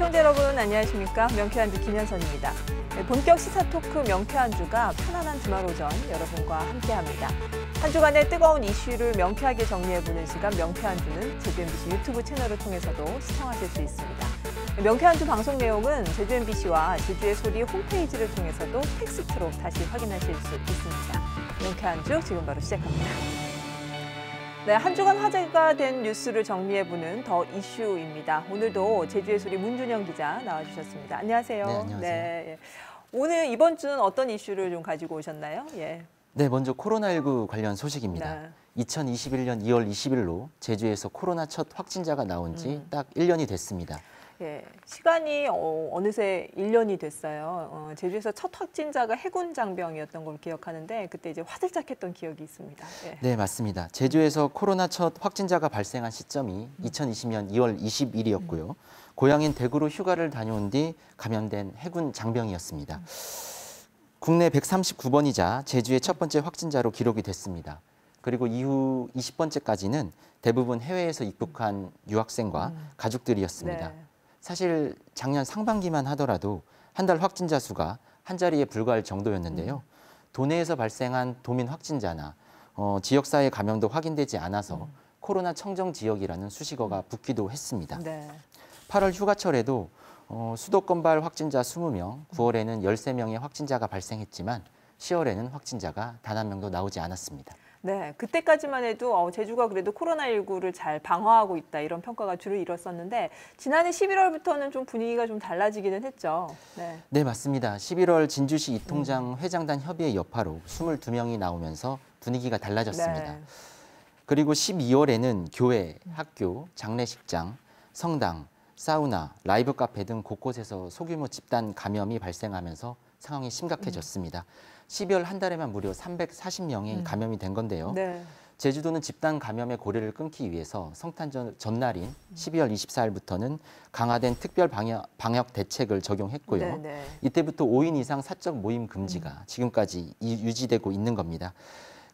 시청자 여러분 안녕하십니까? 명쾌한주 김현선입니다. 네, 본격 시사 토크 명쾌한주가 편안한 주말 오전 여러분과 함께합니다. 한 주간의 뜨거운 이슈를 명쾌하게 정리해보는 시간 명쾌한주는 제주 MBC 유튜브 채널을 통해서도 시청하실 수 있습니다. 네, 명쾌한주 방송 내용은 제주 MBC와 제주의 소리 홈페이지를 통해서도 텍스트로 다시 확인하실 수 있습니다. 명쾌한주 지금 바로 시작합니다. 네, 한 주간 화제가 된 뉴스를 정리해보는 더 이슈입니다. 오늘도 제주의 소리 문준영 기자 나와주셨습니다. 안녕하세요. 네, 안녕하세요. 네, 예. 오늘 이번 주는 어떤 이슈를 좀 가지고 오셨나요? 예. 네, 먼저 코로나19 관련 소식입니다. 네. 2021년 2월 20일로 제주에서 코로나 첫 확진자가 나온 지딱 음. 1년이 됐습니다. 예, 시간이 어, 느새 1년이 됐어요. 어, 제주에서 첫 확진자가 해군 장병이었던 걸 기억하는데 그때 이제 화들짝했던 기억이 있습니다. 예. 네, 맞습니다. 제주에서 코로나 첫 확진자가 발생한 시점이 2020년 2월 20일이었고요. 고향인 대구로 휴가를 다녀온 뒤 감염된 해군 장병이었습니다. 국내 139번이자 제주의 첫 번째 확진자로 기록이 됐습니다. 그리고 이후 20번째까지는 대부분 해외에서 입국한 유학생과 음. 가족들이었습니다. 네. 사실 작년 상반기만 하더라도 한 달 확진자 수가 한 자리에 불과할 정도였는데요. 도내에서 발생한 도민 확진자나 어, 지역사회 감염도 확인되지 않아서 음. 코로나 청정 지역이라는 수식어가 음. 붙기도 했습니다. 네. 8월 휴가철에도 어, 수도권발 확진자 20명, 9월에는 음. 13명의 확진자가 발생했지만 10월에는 확진자가 단 한 명도 나오지 않았습니다. 네, 그때까지만 해도 어, 제주가 그래도 코로나19를 잘 방어하고 있다 이런 평가가 주를 이뤘었는데 지난해 11월부터는 좀 분위기가 좀 달라지기는 했죠. 네, 네 맞습니다. 11월 진주시 이통장 음. 회장단 협의회 여파로 22명이 나오면서 분위기가 달라졌습니다. 네. 그리고 12월에는 교회, 학교, 장례식장, 성당, 사우나, 라이브 카페 등 곳곳에서 소규모 집단 감염이 발생하면서 상황이 심각해졌습니다. 음. 12월 한 달에만 무려 340명이 음. 감염이 된 건데요. 네. 제주도는 집단 감염의 고리를 끊기 위해서 성탄 전, 전날인 12월 24일부터는 강화된 특별 방역, 방역 대책을 적용했고요. 네네. 네. 이때부터 5인 이상 사적 모임 금지가 음. 지금까지 이, 유지되고 있는 겁니다.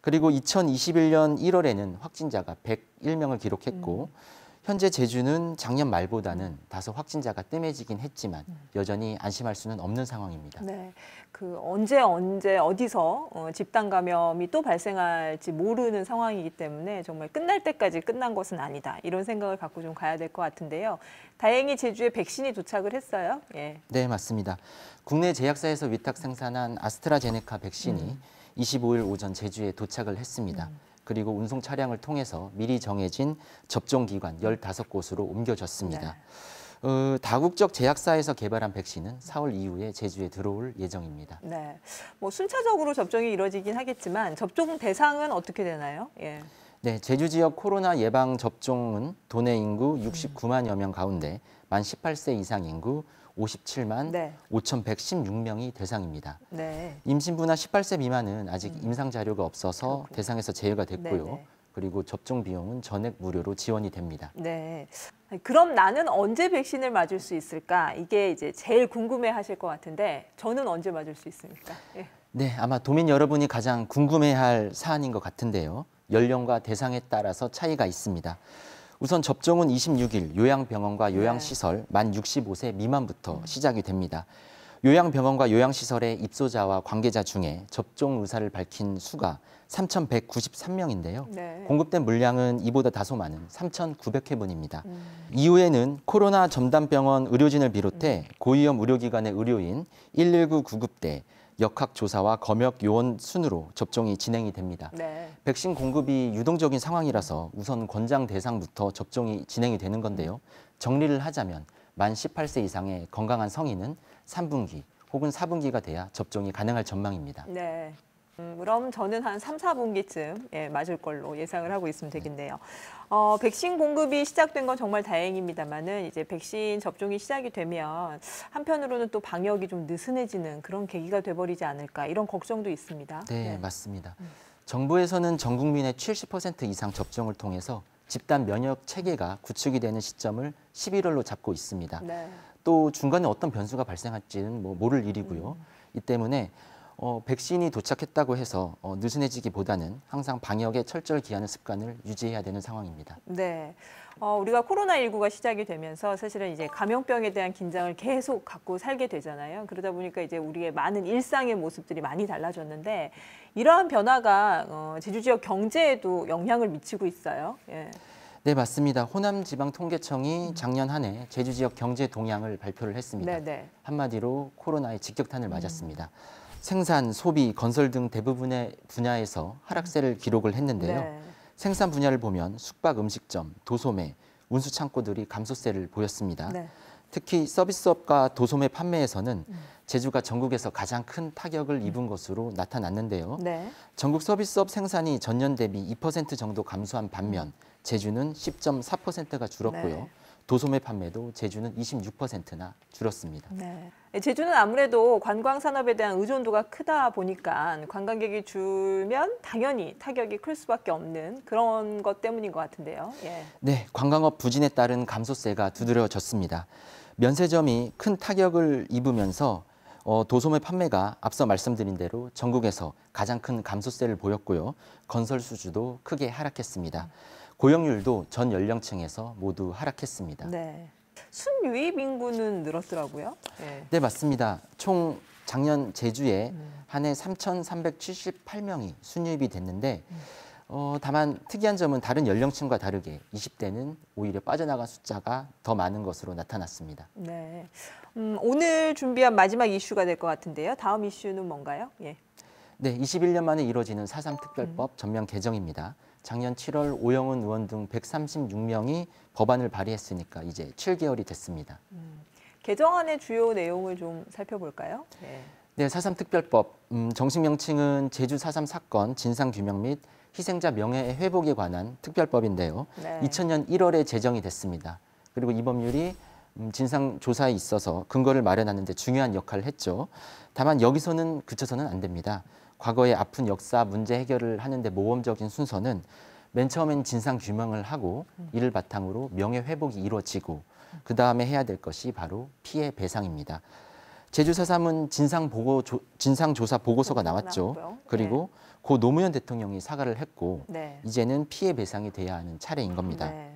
그리고 2021년 1월에는 확진자가 101명을 기록했고 음. 현재 제주는 작년 말보다는 다소 확진자가 뜸해지긴 했지만 여전히 안심할 수는 없는 상황입니다. 네, 그 언제 언제 어디서 어, 집단 감염이 또 발생할지 모르는 상황이기 때문에 정말 끝날 때까지 끝난 것은 아니다 이런 생각을 갖고 좀 가야 될 것 같은데요. 다행히 제주에 백신이 도착을 했어요. 예. 네, 맞습니다. 국내 제약사에서 위탁 생산한 아스트라제네카 백신이 음. 25일 오전 제주에 도착을 했습니다. 음. 그리고 운송 차량을 통해서 미리 정해진 접종 기관 15곳으로 옮겨졌습니다. 네. 어, 다국적 제약사에서 개발한 백신은 4월 이후에 제주에 들어올 예정입니다. 네, 뭐 순차적으로 접종이 이루어지긴 하겠지만 접종 대상은 어떻게 되나요? 예. 네, 제주 지역 코로나 예방 접종은 도내 인구 69만여 음. 명 가운데 만 18세 이상 인구 557만 네. 5,116명이 대상입니다. 네. 임신부나 18세 미만은 아직 음. 임상 자료가 없어서 그렇군요. 대상에서 제외가 됐고요. 네네. 네. 그리고 접종 비용은 전액 무료로 지원이 됩니다. 네. 그럼 나는 언제 백신을 맞을 수 있을까? 이게 이제 제일 궁금해 하실 것 같은데 저는 언제 맞을 수 있습니까? 예. 네, 아마 도민 여러분이 가장 궁금해 할 사안인 것 같은데요. 연령과 대상에 따라서 차이가 있습니다. 우선 접종은 26일 요양병원과 네. 요양시설 만 65세 미만부터 음. 시작이 됩니다. 요양병원과 요양시설의 입소자와 관계자 중에 접종 의사를 밝힌 수가 3,193명인데요. 네. 공급된 물량은 이보다 다소 많은 3,900회분입니다. 음. 이후에는 코로나 전담병원 의료진을 비롯해 음. 고위험 의료기관의 의료인, 119 구급대, 역학조사와 검역 요원 순으로 접종이 진행이 됩니다. 네. 백신 공급이 유동적인 상황이라서 우선 권장 대상부터 접종이 진행이 되는 건데요. 정리를 하자면 만 18세 이상의 건강한 성인은 3분기 혹은 4분기가 돼야 접종이 가능할 전망입니다. 네. 음, 그럼 저는 한 3, 4분기쯤 예, 맞을 걸로 예상을 하고 있으면 되겠네요. 어, 백신 공급이 시작된 건 정말 다행입니다만은 이제 백신 접종이 시작이 되면 한편으로는 또 방역이 좀 느슨해지는 그런 계기가 돼버리지 않을까 이런 걱정도 있습니다. 네, 네. 맞습니다. 음. 정부에서는 전 국민의 70% 이상 접종을 통해서 집단 면역 체계가 구축이 되는 시점을 11월로 잡고 있습니다. 네. 또 중간에 어떤 변수가 발생할지는 뭐 모를 일이고요. 음. 이 때문에 어, 백신이 도착했다고 해서 어, 느슨해지기보다는 항상 방역에 철저히 기하는 습관을 유지해야 되는 상황입니다. 네. 어, 우리가 코로나19가 시작이 되면서 사실은 이제 감염병에 대한 긴장을 계속 갖고 살게 되잖아요. 그러다 보니까 이제 우리의 많은 일상의 모습들이 많이 달라졌는데 이러한 변화가 어, 제주 지역 경제에도 영향을 미치고 있어요. 예. 네, 맞습니다. 호남지방통계청이 작년 한 해 제주 지역 경제 동향을 발표를 했습니다. 네네. 네. 한마디로 코로나의 직격탄을 맞았습니다. 음. 생산, 소비, 건설 등 대부분의 분야에서 하락세를 기록을 했는데요. 네. 생산 분야를 보면 숙박 음식점, 도소매, 운수 창고들이 감소세를 보였습니다. 네. 특히 서비스업과 도소매 판매에서는 음. 제주가 전국에서 가장 큰 타격을 음. 입은 것으로 나타났는데요. 네. 전국 서비스업 생산이 전년 대비 2% 정도 감소한 반면 제주는 10.4%가 줄었고요. 네. 도소매 판매도 제주는 26%나 줄었습니다. 네. 예, 제주는 아무래도 관광 산업에 대한 의존도가 크다 보니까 관광객이 줄면 당연히 타격이 클 수밖에 없는 그런 것 때문인 것 같은데요. 예. 네, 관광업 부진에 따른 감소세가 두드려졌습니다. 면세점이 큰 타격을 입으면서 어, 도소매 판매가 앞서 말씀드린 대로 전국에서 가장 큰 감소세를 보였고요. 건설 수주도 크게 하락했습니다. 음. 고용률도 전 연령층에서 모두 하락했습니다. 네. 순유입 인구는 늘었더라고요. 네, 네 맞습니다. 총 작년 제주에 음. 한해 3,378명이 순유입이 됐는데 어, 다만 특이한 점은 다른 연령층과 다르게 20대는 오히려 빠져나간 숫자가 더 많은 것으로 나타났습니다. 네, 음, 오늘 준비한 마지막 이슈가 될 것 같은데요. 다음 이슈는 뭔가요? 예. 네, 21년 만에 이뤄지는 사상특별법 음. 전면 개정입니다. 작년 7월 오영훈 의원 등 136명이 법안을 발의했으니까 이제 7개월이 됐습니다. 음, 개정안의 주요 내용을 좀 살펴볼까요? 네. 네, 4.3 특별법, 음, 정식 명칭은 제주 4.3 사건 진상규명 및 희생자 명예 회복에 관한 특별법인데요. 네. 2000년 1월에 제정이 됐습니다. 그리고 이 법률이 음, 진상 조사에 있어서 근거를 마련하는 데 중요한 역할을 했죠. 다만 여기서는 그쳐서는 안 됩니다. 과거의 아픈 역사 문제 해결을 하는데 모범적인 순서는 맨 처음엔 진상 규명을 하고 이를 바탕으로 명예 회복이 이루어지고 그 다음에 해야 될 것이 바로 피해 배상입니다. 제주 사삼은 진상 보고 조, 진상 조사 보고서가 나왔죠. 네. 그리고 고 노무현 대통령이 사과를 했고 네. 이제는 피해 배상이 돼야 하는 차례인 겁니다. 네.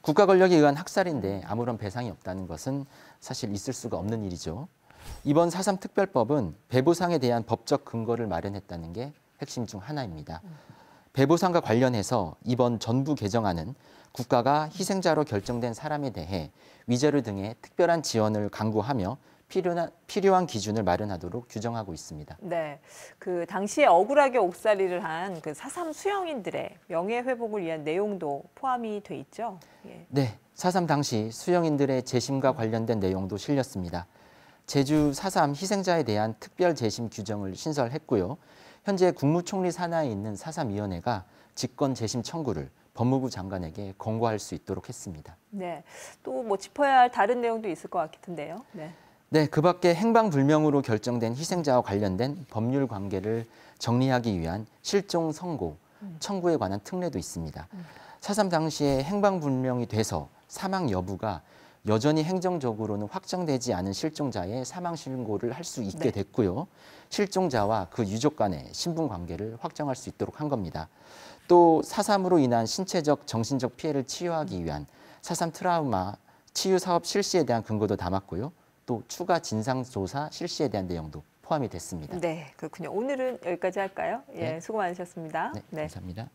국가 권력에 의한 학살인데 아무런 배상이 없다는 것은 사실 있을 수가 없는 일이죠. 이번 4.3 특별법은 배보상에 대한 법적 근거를 마련했다는 게 핵심 중 하나입니다. 배보상과 관련해서 이번 전부 개정안은 국가가 희생자로 결정된 사람에 대해 위자료 등의 특별한 지원을 강구하며 필요한, 필요한 기준을 마련하도록 규정하고 있습니다. 네, 그 당시에 억울하게 옥살이를 한 그 사삼 수영인들의 명예 회복을 위한 내용도 포함이 돼 있죠. 예. 네, 사삼 당시 수영인들의 재심과 관련된 내용도 실렸습니다. 제주 4.3 희생자에 대한 특별 재심 규정을 신설했고요. 현재 국무총리 산하에 있는 4.3위원회가 직권 재심 청구를 법무부 장관에게 권고할 수 있도록 했습니다. 네, 또 뭐 짚어야 할 다른 내용도 있을 것 같은데요. 네. 네, 그 밖에 행방불명으로 결정된 희생자와 관련된 법률 관계를 정리하기 위한 실종 선고, 음. 청구에 관한 특례도 있습니다. 음. 사삼 당시에 행방불명이 돼서 사망 여부가 여전히 행정적으로는 확정되지 않은 실종자의 사망 신고를 할 수 있게 네. 됐고요. 실종자와 그 유족 간의 신분 관계를 확정할 수 있도록 한 겁니다. 또 사삼으로 인한 신체적 정신적 피해를 치유하기 위한 사삼 트라우마 치유 사업 실시에 대한 근거도 담았고요. 또 추가 진상 조사 실시에 대한 내용도 포함이 됐습니다. 네, 그렇군요. 오늘은 여기까지 할까요? 예, 네. 수고 많으셨습니다. 네, 네. 감사합니다.